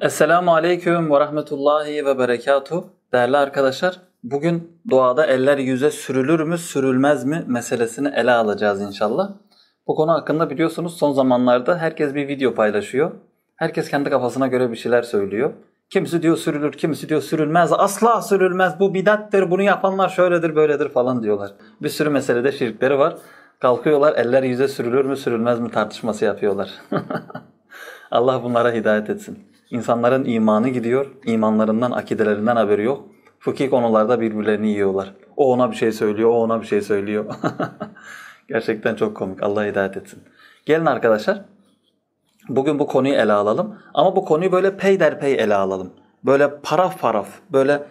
Esselamu Aleyküm ve Rahmetullahi ve Berekatuhu. Değerli arkadaşlar, bugün doğada eller yüze sürülür mü, sürülmez mi meselesini ele alacağız inşallah. Bu konu hakkında biliyorsunuz son zamanlarda herkes bir video paylaşıyor. Herkes kendi kafasına göre bir şeyler söylüyor. Kimisi diyor sürülür, kimisi diyor sürülmez. Asla sürülmez, bu bidattır bunu yapanlar şöyledir, böyledir falan diyorlar. Bir sürü meselede şirkleri var. Kalkıyorlar eller yüze sürülür mü, sürülmez mi tartışması yapıyorlar. Allah bunlara hidayet etsin. İnsanların imanı gidiyor. İmanlarından, akidelerinden haberi yok. Fıkhi konularda birbirlerini yiyorlar. O ona bir şey söylüyor, o ona bir şey söylüyor. Gerçekten çok komik. Allah hidayet etsin. Gelin arkadaşlar. Bugün bu konuyu ele alalım. Ama bu konuyu böyle peyderpey ele alalım. Böyle paraf paraf, böyle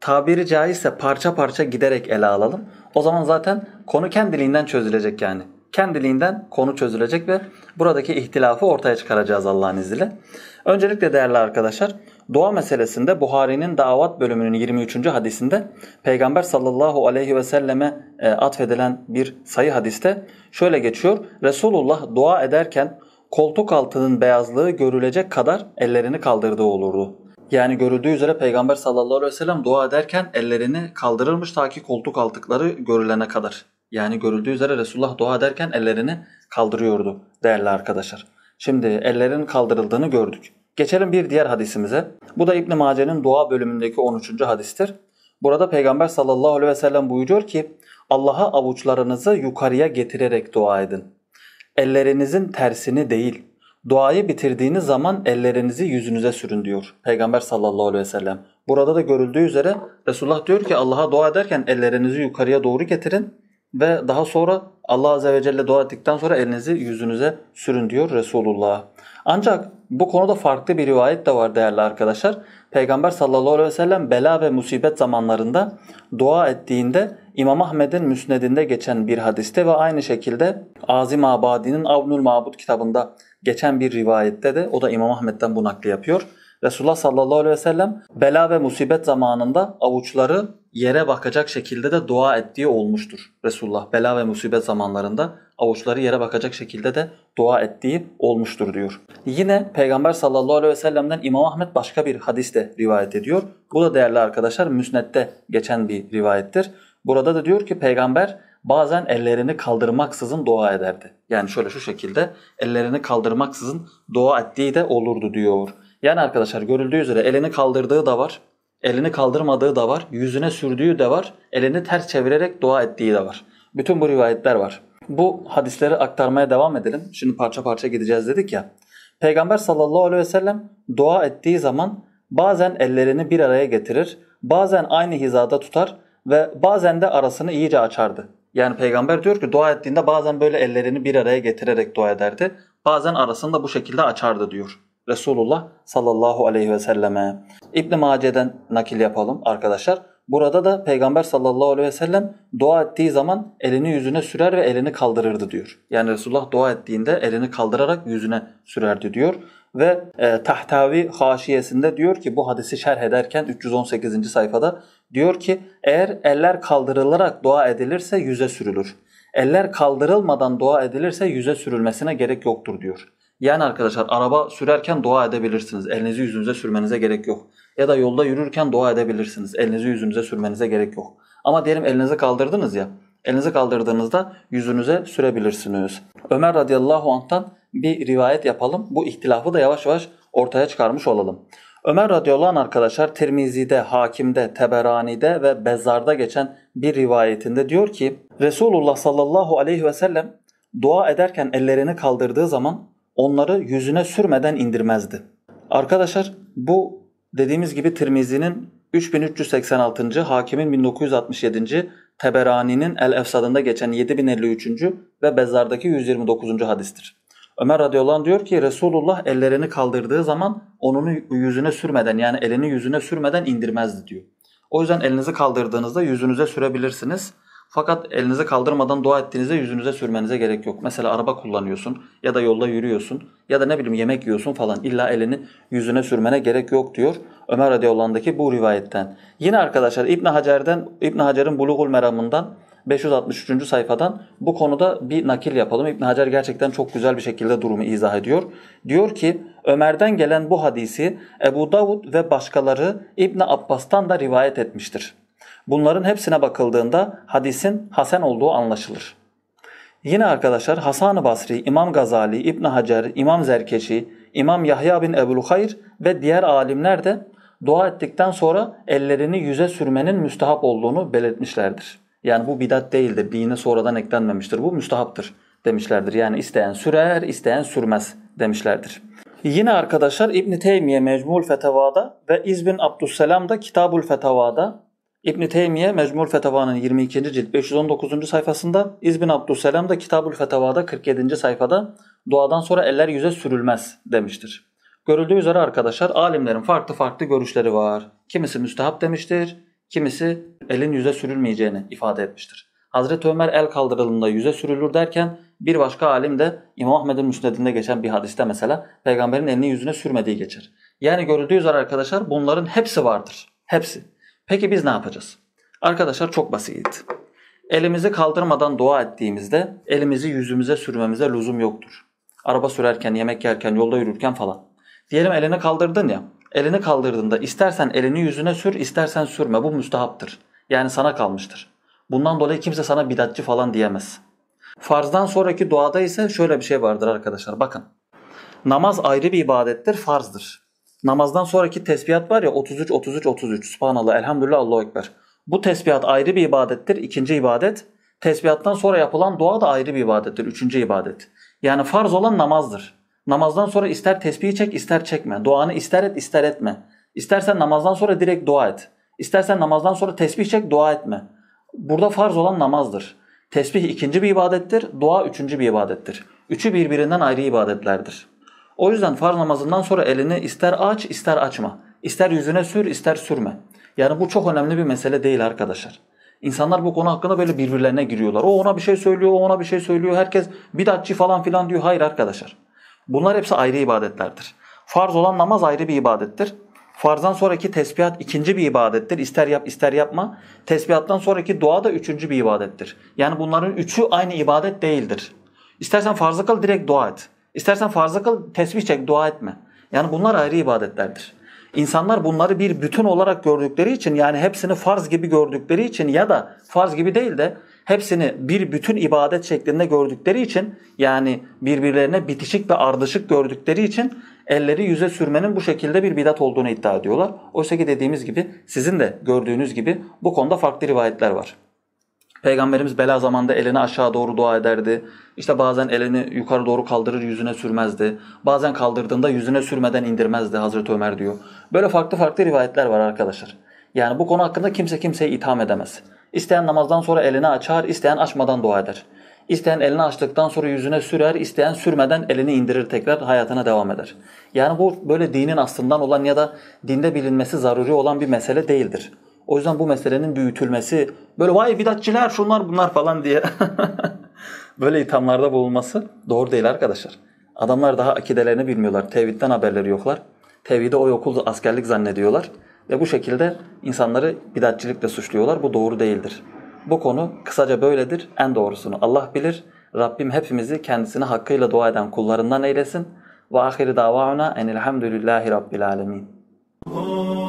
tabiri caizse parça parça giderek ele alalım. O zaman zaten konu kendiliğinden çözülecek yani kendiliğinden konu çözülecek ve buradaki ihtilafı ortaya çıkaracağız Allah'ın izniyle. Öncelikle değerli arkadaşlar dua meselesinde Buhari'nin davat bölümünün 23. hadisinde Peygamber sallallahu aleyhi ve selleme e, atfedilen bir sayı hadiste şöyle geçiyor. Resulullah dua ederken koltuk altının beyazlığı görülecek kadar ellerini kaldırdığı olurdu. Yani görüldüğü üzere Peygamber sallallahu aleyhi ve sellem dua ederken ellerini kaldırırmış ta ki koltuk altıkları görülene kadar. Yani görüldüğü üzere Resulullah dua ederken ellerini kaldırıyordu değerli arkadaşlar. Şimdi ellerin kaldırıldığını gördük. Geçelim bir diğer hadisimize. Bu da İbn Mace'nin dua bölümündeki 13. hadistir. Burada Peygamber sallallahu aleyhi ve sellem buyuruyor ki Allah'a avuçlarınızı yukarıya getirerek dua edin. Ellerinizin tersini değil, duayı bitirdiğiniz zaman ellerinizi yüzünüze sürün diyor Peygamber sallallahu aleyhi ve sellem. Burada da görüldüğü üzere Resulullah diyor ki Allah'a dua ederken ellerinizi yukarıya doğru getirin ve daha sonra Allah Azze ve Celle dua ettikten sonra elinizi yüzünüze sürün diyor Resulullah. Ancak bu konuda farklı bir rivayet de var değerli arkadaşlar. Peygamber sallallahu aleyhi ve sellem bela ve musibet zamanlarında dua ettiğinde İmam Ahmed'in müsnedinde geçen bir hadiste ve aynı şekilde Azim Abadi'nin Avnül Mabud kitabında geçen bir rivayette de o da İmam Ahmed'den bu nakli yapıyor. Resulullah sallallahu aleyhi ve sellem bela ve musibet zamanında avuçları yere bakacak şekilde de dua ettiği olmuştur Resulullah. Bela ve musibet zamanlarında avuçları yere bakacak şekilde de dua ettiği olmuştur diyor. Yine Peygamber sallallahu aleyhi ve sellem'den İmam Ahmet başka bir hadiste rivayet ediyor. Bu da değerli arkadaşlar Müsned'de geçen bir rivayettir. Burada da diyor ki Peygamber bazen ellerini kaldırmaksızın dua ederdi. Yani şöyle şu şekilde ellerini kaldırmaksızın dua ettiği de olurdu diyor. Yani arkadaşlar görüldüğü üzere elini kaldırdığı da var elini kaldırmadığı da var, yüzüne sürdüğü de var, elini ters çevirerek dua ettiği de var. Bütün bu rivayetler var. Bu hadisleri aktarmaya devam edelim. Şimdi parça parça gideceğiz dedik ya. Peygamber sallallahu aleyhi ve sellem dua ettiği zaman bazen ellerini bir araya getirir, bazen aynı hizada tutar ve bazen de arasını iyice açardı. Yani peygamber diyor ki dua ettiğinde bazen böyle ellerini bir araya getirerek dua ederdi. Bazen arasını da bu şekilde açardı diyor. Resulullah sallallahu aleyhi ve selleme. İbn Mace'den nakil yapalım arkadaşlar. Burada da Peygamber sallallahu aleyhi ve sellem dua ettiği zaman elini yüzüne sürer ve elini kaldırırdı diyor. Yani Resulullah dua ettiğinde elini kaldırarak yüzüne sürerdi diyor. Ve e, Tahtavi haşiyesinde diyor ki bu hadisi şerh ederken 318. sayfada diyor ki eğer eller kaldırılarak dua edilirse yüze sürülür. Eller kaldırılmadan dua edilirse yüze sürülmesine gerek yoktur diyor. Yani arkadaşlar araba sürerken dua edebilirsiniz. Elinizi yüzünüze sürmenize gerek yok. Ya da yolda yürürken dua edebilirsiniz. Elinizi yüzünüze sürmenize gerek yok. Ama diyelim elinizi kaldırdınız ya. Elinizi kaldırdığınızda yüzünüze sürebilirsiniz. Ömer radıyallahu anh'tan bir rivayet yapalım. Bu ihtilafı da yavaş yavaş ortaya çıkarmış olalım. Ömer radıyallahu anh arkadaşlar Tirmizi'de, Hakim'de, Teberani'de ve Bezzar'da geçen bir rivayetinde diyor ki Resulullah sallallahu aleyhi ve sellem dua ederken ellerini kaldırdığı zaman onları yüzüne sürmeden indirmezdi. Arkadaşlar bu dediğimiz gibi Tirmizi'nin 3386. Hakim'in 1967. Teberani'nin El Efsad'ında geçen 7053. ve bezardaki 129. hadistir. Ömer radıyallahu anh diyor ki Resulullah ellerini kaldırdığı zaman onun yüzüne sürmeden yani elini yüzüne sürmeden indirmezdi diyor. O yüzden elinizi kaldırdığınızda yüzünüze sürebilirsiniz. Fakat elinize kaldırmadan dua ettiğinizde yüzünüze sürmenize gerek yok. Mesela araba kullanıyorsun ya da yolda yürüyorsun ya da ne bileyim yemek yiyorsun falan. İlla elini yüzüne sürmene gerek yok diyor Ömer radıyallahu bu rivayetten. Yine arkadaşlar İbn Hacer'den İbn Hacer'in Bulugul Meram'ından 563. sayfadan bu konuda bir nakil yapalım. İbn Hacer gerçekten çok güzel bir şekilde durumu izah ediyor. Diyor ki Ömer'den gelen bu hadisi Ebu Davud ve başkaları İbn Abbas'tan da rivayet etmiştir. Bunların hepsine bakıldığında hadisin hasen olduğu anlaşılır. Yine arkadaşlar Hasan-ı Basri, İmam Gazali, İbn Hacer, İmam Zerkeşi, İmam Yahya bin Ebu'l-Hayr ve diğer alimler de dua ettikten sonra ellerini yüze sürmenin müstahap olduğunu belirtmişlerdir. Yani bu bidat değildir, dine sonradan eklenmemiştir, bu müstahaptır demişlerdir. Yani isteyen sürer, isteyen sürmez demişlerdir. Yine arkadaşlar İbn Teymiye Mecmul Fetavada ve İzbin Abdüsselam da Kitabul Fetavada İbn Teymiye Mecmul Fetava'nın 22. cilt 519. sayfasında İzbin Abdüsselam da Kitabul Fetava'da 47. sayfada duadan sonra eller yüze sürülmez demiştir. Görüldüğü üzere arkadaşlar alimlerin farklı farklı görüşleri var. Kimisi müstehap demiştir, kimisi elin yüze sürülmeyeceğini ifade etmiştir. Hazreti Ömer el kaldırılığında yüze sürülür derken bir başka alim de İmam Ahmed'in müsnedinde geçen bir hadiste mesela peygamberin elini yüzüne sürmediği geçer. Yani görüldüğü üzere arkadaşlar bunların hepsi vardır. Hepsi. Peki biz ne yapacağız? Arkadaşlar çok basit. Elimizi kaldırmadan dua ettiğimizde elimizi yüzümüze sürmemize lüzum yoktur. Araba sürerken, yemek yerken, yolda yürürken falan. Diyelim elini kaldırdın ya. Elini kaldırdığında istersen elini yüzüne sür, istersen sürme. Bu müstehaptır. Yani sana kalmıştır. Bundan dolayı kimse sana bidatçı falan diyemez. Farzdan sonraki duada ise şöyle bir şey vardır arkadaşlar. Bakın. Namaz ayrı bir ibadettir, farzdır namazdan sonraki tesbihat var ya 33 33 33. Subhanallah, elhamdülillah, Allahu ekber. Bu tesbihat ayrı bir ibadettir. ikinci ibadet. Tesbihattan sonra yapılan dua da ayrı bir ibadettir. Üçüncü ibadet. Yani farz olan namazdır. Namazdan sonra ister tesbihi çek ister çekme. Duanı ister et ister etme. İstersen namazdan sonra direkt dua et. İstersen namazdan sonra tesbih çek dua etme. Burada farz olan namazdır. Tesbih ikinci bir ibadettir. Dua üçüncü bir ibadettir. Üçü birbirinden ayrı ibadetlerdir. O yüzden far namazından sonra elini ister aç ister açma. İster yüzüne sür ister sürme. Yani bu çok önemli bir mesele değil arkadaşlar. İnsanlar bu konu hakkında böyle birbirlerine giriyorlar. O ona bir şey söylüyor, o ona bir şey söylüyor. Herkes bidatçı falan filan diyor. Hayır arkadaşlar. Bunlar hepsi ayrı ibadetlerdir. Farz olan namaz ayrı bir ibadettir. Farzdan sonraki tesbihat ikinci bir ibadettir. İster yap ister yapma. Tesbihattan sonraki dua da üçüncü bir ibadettir. Yani bunların üçü aynı ibadet değildir. İstersen farzı kıl direkt dua et. İstersen fazla kıl, tesbih çek, dua etme. Yani bunlar ayrı ibadetlerdir. İnsanlar bunları bir bütün olarak gördükleri için yani hepsini farz gibi gördükleri için ya da farz gibi değil de hepsini bir bütün ibadet şeklinde gördükleri için yani birbirlerine bitişik ve ardışık gördükleri için elleri yüze sürmenin bu şekilde bir bidat olduğunu iddia ediyorlar. Oysa ki dediğimiz gibi sizin de gördüğünüz gibi bu konuda farklı rivayetler var. Peygamberimiz bela zamanda elini aşağı doğru dua ederdi. İşte bazen elini yukarı doğru kaldırır yüzüne sürmezdi. Bazen kaldırdığında yüzüne sürmeden indirmezdi Hazreti Ömer diyor. Böyle farklı farklı rivayetler var arkadaşlar. Yani bu konu hakkında kimse kimseyi itham edemez. İsteyen namazdan sonra elini açar, isteyen açmadan dua eder. İsteyen elini açtıktan sonra yüzüne sürer, isteyen sürmeden elini indirir tekrar hayatına devam eder. Yani bu böyle dinin aslından olan ya da dinde bilinmesi zaruri olan bir mesele değildir. O yüzden bu meselenin büyütülmesi, böyle vay bidatçiler şunlar bunlar falan diye böyle ithamlarda bulunması doğru değil arkadaşlar. Adamlar daha akidelerini bilmiyorlar. Tevhidden haberleri yoklar. Tevhide o okul askerlik zannediyorlar. Ve bu şekilde insanları bidatçilikle suçluyorlar. Bu doğru değildir. Bu konu kısaca böyledir. En doğrusunu Allah bilir. Rabbim hepimizi kendisine hakkıyla dua eden kullarından eylesin. Ve ahiri davana enilhamdülillahi rabbil alemin. Oh.